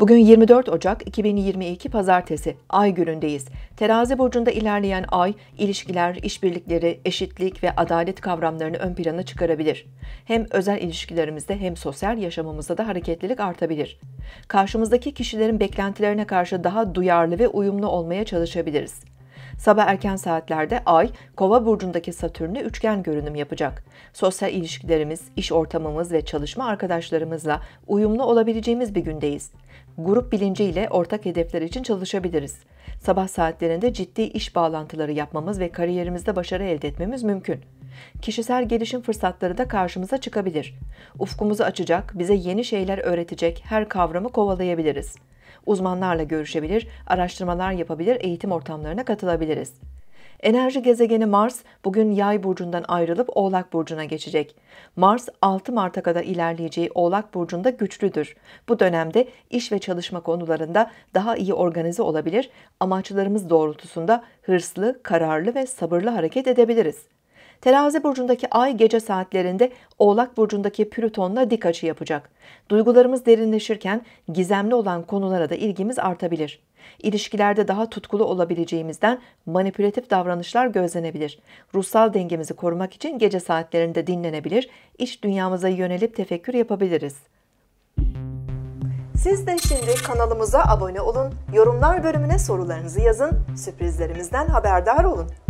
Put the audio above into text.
Bugün 24 Ocak 2022 Pazartesi ay günündeyiz. Terazi burcunda ilerleyen ay ilişkiler, işbirlikleri, eşitlik ve adalet kavramlarını ön plana çıkarabilir. Hem özel ilişkilerimizde hem sosyal yaşamımızda da hareketlilik artabilir. Karşımızdaki kişilerin beklentilerine karşı daha duyarlı ve uyumlu olmaya çalışabiliriz. Sabah erken saatlerde Ay, Kova burcundaki Satürn'le üçgen görünüm yapacak. Sosyal ilişkilerimiz, iş ortamımız ve çalışma arkadaşlarımızla uyumlu olabileceğimiz bir gündeyiz. Grup bilinciyle ortak hedefler için çalışabiliriz. Sabah saatlerinde ciddi iş bağlantıları yapmamız ve kariyerimizde başarı elde etmemiz mümkün. Kişisel gelişim fırsatları da karşımıza çıkabilir. Ufkumuzu açacak, bize yeni şeyler öğretecek her kavramı kovalayabiliriz. Uzmanlarla görüşebilir, araştırmalar yapabilir, eğitim ortamlarına katılabiliriz. Enerji gezegeni Mars bugün Yay burcundan ayrılıp Oğlak burcuna geçecek. Mars 6 Mart'a kadar ilerleyeceği Oğlak burcunda güçlüdür. Bu dönemde iş ve çalışma konularında daha iyi organize olabilir, amaçlarımız doğrultusunda hırslı, kararlı ve sabırlı hareket edebiliriz. Terazi burcundaki ay gece saatlerinde Oğlak burcundaki Plüton'la dik açı yapacak. Duygularımız derinleşirken gizemli olan konulara da ilgimiz artabilir. İlişkilerde daha tutkulu olabileceğimizden manipülatif davranışlar gözlenebilir. Ruhsal dengemizi korumak için gece saatlerinde dinlenebilir, iç dünyamıza yönelip tefekkür yapabiliriz. Siz de şimdi kanalımıza abone olun, yorumlar bölümüne sorularınızı yazın, sürprizlerimizden haberdar olun.